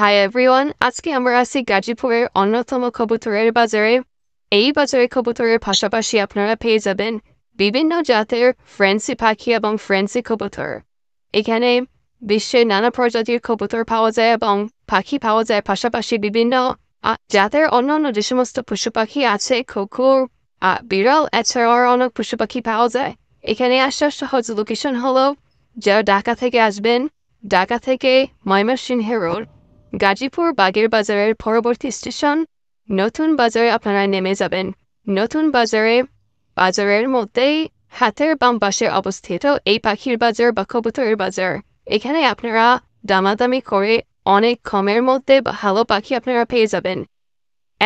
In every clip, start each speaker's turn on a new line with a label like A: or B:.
A: hi everyone আজকে আমরা আছি গাজীপুরের অন্যতম কবুতরের বাজারে এই বাজারে কবুতরের পাশাপাশি আপনারা পেয়ে যাবেন বিভিন্ন জাতের ফ্রেন্সি পাখি এবং ফ্রেন্সি কবুতর এখানে বিশ্বের নানা প্রজাতির কবুতর পাওয়া যায় এবং পাখি পাওয়া যায় পাশাপাশি বিভিন্ন জাতের অন্যান্য যে সমস্ত পশু পাখি আছে কুকুর বিড়াল এছাড়াও অনেক পশু পাখি পাওয়া যায় এখানে আসার সহজ লোকেশন হলো যারা ঢাকা থেকে আসবেন ঢাকা থেকে ময়মনসিংহ রোড গাজীপুর বাগের বাজারের পরবর্তী স্টেশন নতুন বাজারে আপনারা নেমে যাবেন নতুন বাজারে বাজারের মধ্যেই হাতের বাম পাশে অবস্থিত এই পাখির বাজার বা কবুতরের বাজার এখানে আপনারা দামাদামি করে অনেক কমের মধ্যে ভালো পাখি আপনারা পেয়ে যাবেন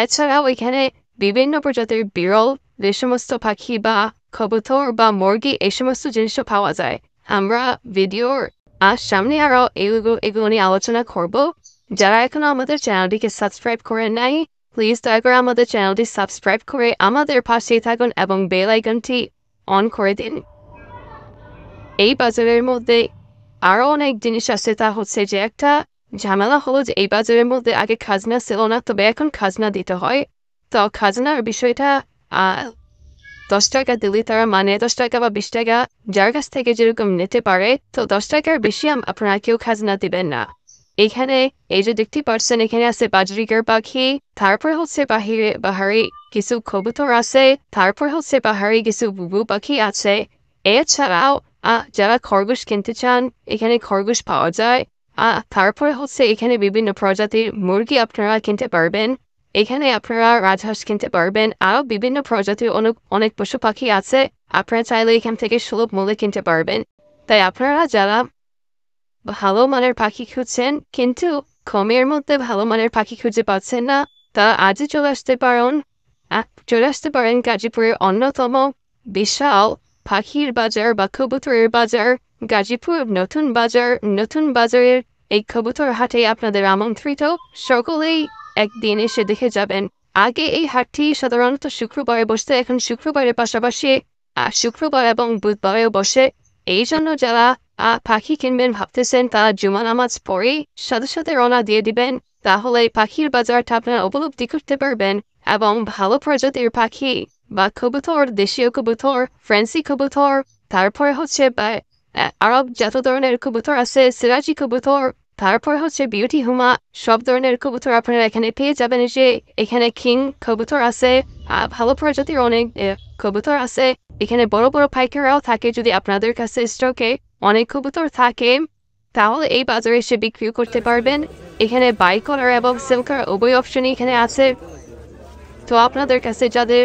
A: এছাড়াও এখানে বিভিন্ন প্রজাতির বিরল যে সমস্ত পাখি বা কবুতর বা মুরগি এই সমস্ত জিনিসও পাওয়া যায় আমরা ভিডিওর আর সামনে আরও এগুলো এগুলো নিয়ে আলোচনা করব যারা এখনো আমাদের চ্যানেলটিকে সাবস্ক্রাইব করে নাই প্লিজ দয়া করে আমাদের চ্যানেলটি সাবস্ক্রাইব করে আমাদের পাশেই থাকুন এবং বেল আইকনটি অন করে দিন এই বাজারের মধ্যে আরও অনেক জিনিস আছে তা হচ্ছে যে একটা ঝামেলা হলো যে এই বাজারের মধ্যে আগে খাজনা ছিল না তবে এখন খাজনা দিতে হয় তো খাজনার বিষয়টা দশ টাকা দিলে তারা মানে দশ টাকা বা বিশ টাকা যার কাছ থেকে যেরকম নিতে পারে তো দশ টাকার বেশি আপনারা কেউ খাজনা দিবেন না এখানে এই যে দেখতে পাচ্ছেন এখানে আছে বাজরিকার পাখি তারপর হচ্ছে বাহিরে বাহারি কিছু কবুতর আছে তারপর হচ্ছে বাহারি কিছু বুবু পাখি আছে এছাড়াও আ যারা খরগোশ কিনতে চান এখানে খরগোশ পাওয়া যায় আ তারপর হচ্ছে এখানে বিভিন্ন প্রজাতির মুরগি আপনারা কিনতে পারবেন এখানে আপনারা রাজহাঁস কিনতে পারবেন আরও বিভিন্ন প্রজাতির অনেক অনেক পশু পাখি আছে আপনারা চাইলে এখান থেকে সুলভ মূল্যে কিনতে পারবেন তাই আপনারা যারা ভালো মানের পাখি খুঁজছেন কিন্তু কমের মধ্যে ভালো মানের পাখি খুঁজে পাচ্ছেন না তা আজই চলে আসতে পারেন চলে আসতে পারেন গাজীপুরের অন্যতম বিশাল পাখির বাজার বা কবুতরের বাজার গাজীপুর নতুন বাজার নতুন বাজারের এই কবুতর হাটে আপনাদের আমন্ত্রিত সকলেই একদিন এসে দেখে যাবেন আগে এই হাটটি সাধারণত শুক্রবারে বসতে এখন শুক্রবারের পাশাপাশি শুক্রবার এবং বুধবারেও বসে এই জন্য যারা পাখিকিনবেন ভাবতেছেন তা জুমা নামাজ পড়েই সাথে সাথে রওনা দিয়ে দিবেন তাহলে পাখির বাজারটা আপনারা উপলব্ধি করতে পারবেন এবং ভালো প্রজাতির পাখি বা কবুতর দেশীয় কবুতর ফ্রেন্সি কবুতর তারপরে হচ্ছে আরব যত ধরনের কবুতর আছে সিরাজি কবুতর তারপরে হচ্ছে বিউটি হুমা সব ধরনের কবুতর আপনারা এখানে পেয়ে যাবেন যে এখানে কিং কবুতর আছে ভালো প্রজাতির অনেক কবুতর আছে এখানে বড় বড় পাইকারাও থাকে যদি আপনাদের কাছে স্টকে অনেক কবুতর থাকে তাহলে এই বাজারে এসে বিক্রিও করতে পারবেন এখানে বাই করার এবং সেল করার উভয় অপশনই এখানে আছে তো আপনাদের কাছে যাদের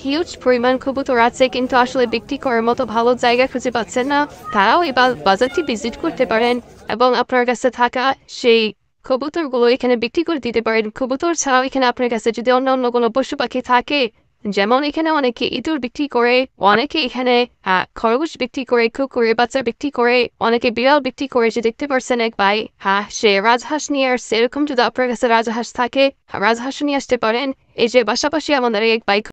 A: হিউজ পরিমাণ কবুতর আছে কিন্তু আসলে বিক্রি করার মতো ভালো জায়গা খুঁজে পাচ্ছেন না তারাও এই বাজারটি ভিজিট করতে পারেন এবং আপনার কাছে থাকা সেই কবুতরগুলো এখানে বিক্রি করে দিতে পারেন কবুতর ছাড়াও এখানে আপনার কাছে যদি অন্য অন্য কোনো পশু পাখি থাকে যেমন এখানে অনেকে ইঁদুর বিক্রি করে অনেকে এখানে খরগোশ বিক্রি করে কুকুরের বাচ্চা বিক্রি করে অনেকে বিড়াল বিক্রি করে যে দেখতে পারছেন এক ভাই হ্যাঁ সে রাজহাঁস নিয়ে আর সেরকম যদি আপনার কাছে রাজহাঁস থাকে রাজহাঁস নিয়ে আসতে পারেন এই যে পাশাপাশি আমাদের এক বাইক